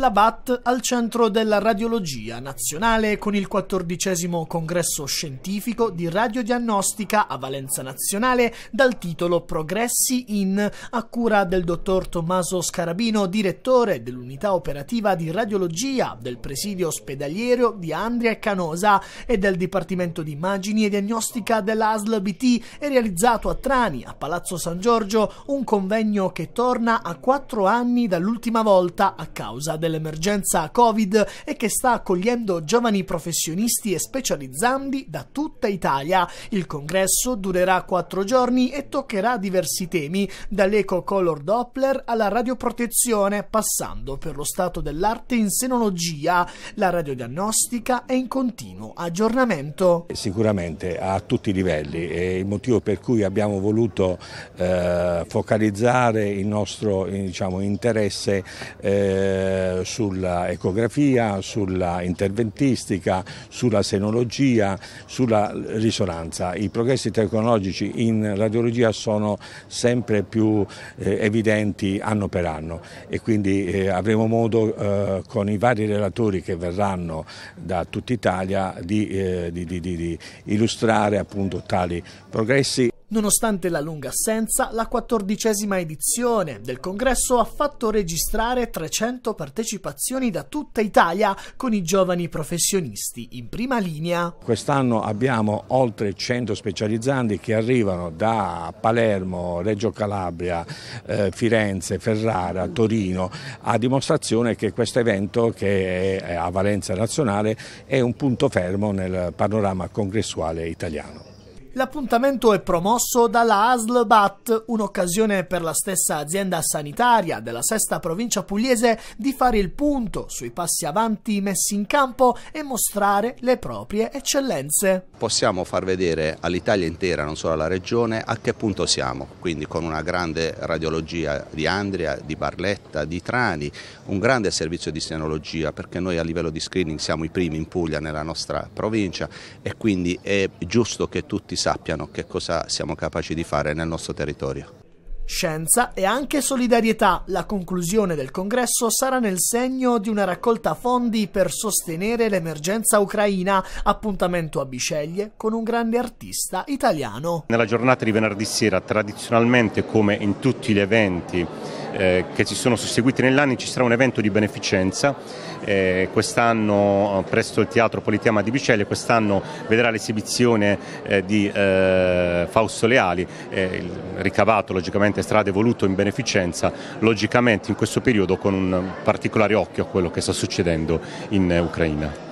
la BAT al centro della radiologia nazionale con il 14 congresso scientifico di radiodiagnostica a valenza nazionale dal titolo Progressi in a cura del dottor Tommaso Scarabino, direttore dell'unità operativa di radiologia del presidio ospedaliero di Andria e Canosa e del Dipartimento di Immagini e Diagnostica dell'ASL BT e realizzato a Trani, a Palazzo San Giorgio, un convegno che torna a quattro anni dall'ultima volta a causa del dell'emergenza Covid e che sta accogliendo giovani professionisti e specializzandi da tutta Italia. Il congresso durerà quattro giorni e toccherà diversi temi, dall'eco-color Doppler alla radioprotezione, passando per lo stato dell'arte in senologia, la radiodiagnostica è in continuo aggiornamento. Sicuramente a tutti i livelli e il motivo per cui abbiamo voluto eh, focalizzare il nostro diciamo, interesse eh, sulla ecografia, sulla interventistica, sulla senologia, sulla risonanza. I progressi tecnologici in radiologia sono sempre più eh, evidenti anno per anno e quindi eh, avremo modo eh, con i vari relatori che verranno da tutta Italia di, eh, di, di, di illustrare appunto tali progressi Nonostante la lunga assenza, la quattordicesima edizione del congresso ha fatto registrare 300 partecipazioni da tutta Italia con i giovani professionisti in prima linea. Quest'anno abbiamo oltre 100 specializzanti che arrivano da Palermo, Reggio Calabria, eh, Firenze, Ferrara, Torino, a dimostrazione che questo evento che è a valenza nazionale è un punto fermo nel panorama congressuale italiano. L'appuntamento è promosso dalla ASL BAT, un'occasione per la stessa azienda sanitaria della sesta provincia pugliese di fare il punto sui passi avanti messi in campo e mostrare le proprie eccellenze. Possiamo far vedere all'Italia intera, non solo alla regione, a che punto siamo, quindi con una grande radiologia di Andria, di Barletta, di Trani, un grande servizio di senologia perché noi a livello di screening siamo i primi in Puglia nella nostra provincia e quindi è giusto che tutti sappiano sappiano che cosa siamo capaci di fare nel nostro territorio. Scienza e anche solidarietà. La conclusione del congresso sarà nel segno di una raccolta fondi per sostenere l'emergenza ucraina, appuntamento a Biceglie con un grande artista italiano. Nella giornata di venerdì sera, tradizionalmente come in tutti gli eventi eh, che si sono susseguiti nell'anno ci sarà un evento di beneficenza, eh, quest'anno eh, presso il Teatro Politeama di Biceglie, quest'anno vedrà l'esibizione eh, di eh, Fausto Leali, eh, ricavato logicamente strade voluto in beneficenza, logicamente in questo periodo con un particolare occhio a quello che sta succedendo in Ucraina.